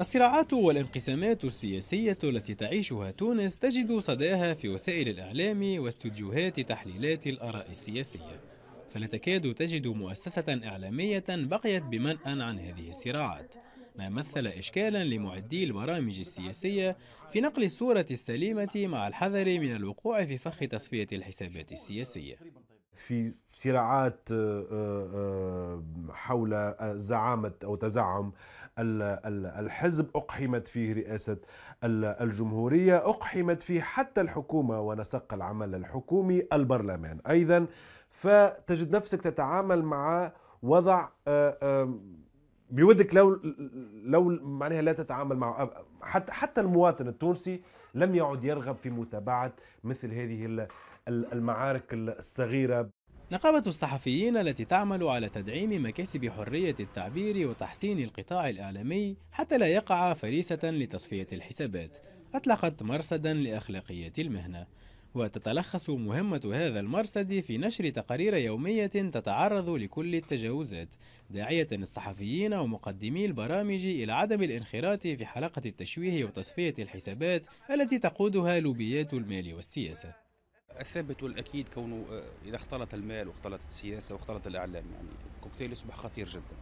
الصراعات والانقسامات السياسية التي تعيشها تونس تجد صداها في وسائل الإعلام واستوديوهات تحليلات الآراء السياسية فلا تكاد تجد مؤسسة إعلامية بقيت بمنأى عن هذه الصراعات ما مثل إشكالا لمعدي البرامج السياسية في نقل الصورة السليمة مع الحذر من الوقوع في فخ تصفية الحسابات السياسية في صراعات آه، آه، آه، حول زعامة أو تزعم الحزب أقحمت فيه رئاسة الجمهورية أقحمت فيه حتى الحكومة ونسق العمل الحكومي البرلمان أيضا فتجد نفسك تتعامل مع وضع بودك لو لو معناها لا تتعامل مع حتى حتى المواطن التونسي لم يعد يرغب في متابعه مثل هذه المعارك الصغيره نقابة الصحفيين التي تعمل على تدعيم مكاسب حرية التعبير وتحسين القطاع الإعلامي حتى لا يقع فريسة لتصفية الحسابات أطلقت مرصدا لأخلاقيات المهنة وتتلخص مهمة هذا المرصد في نشر تقارير يومية تتعرض لكل التجاوزات داعية الصحفيين ومقدمي البرامج إلى عدم الانخراط في حلقة التشويه وتصفية الحسابات التي تقودها لوبيات المال والسياسة الثابت والأكيد كونه آه، إذا اختلط المال واختلطت السياسة واختلط الإعلام يعني الكوكتيل يصبح خطير جداً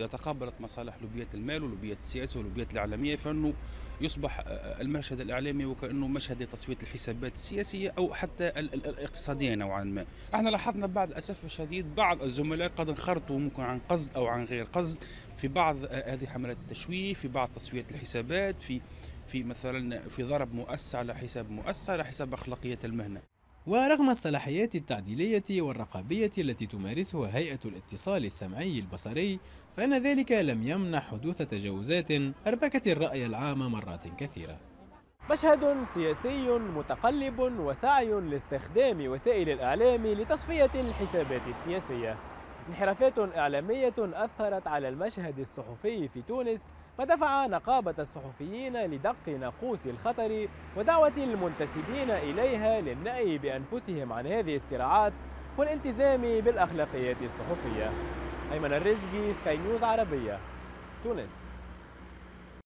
إذا تقابلت مصالح لوبيات المال ولوبيات السياسة ولوبيات الإعلامية فإنه يصبح آه، آه، المشهد الإعلامي وكأنه مشهد لتصفية الحسابات السياسية أو حتى الاقتصادية نوعا ما احنا لاحظنا بعد الأسف الشديد بعض الزملاء قد انخرطوا ممكن عن قصد أو عن غير قصد في بعض آه، هذه حملات التشويه في بعض تصفية الحسابات في في مثلا في ضرب مؤسسة على حساب مؤسسة على حساب أخلاقية المهنة ورغم الصلاحيات التعديلية والرقابية التي تمارسها هيئة الاتصال السمعي البصري فإن ذلك لم يمنع حدوث تجاوزات أربكت الرأي العام مرات كثيرة مشهد سياسي متقلب وسعي لاستخدام وسائل الإعلام لتصفية الحسابات السياسية انحرافات إعلامية أثرت على المشهد الصحفي في تونس ودفع نقابة الصحفيين لدق ناقوس الخطر ودعوة المنتسبين إليها للنأي بأنفسهم عن هذه الصراعات والالتزام بالأخلاقيات الصحفية أيمن الرزقي سكاي نيوز عربية تونس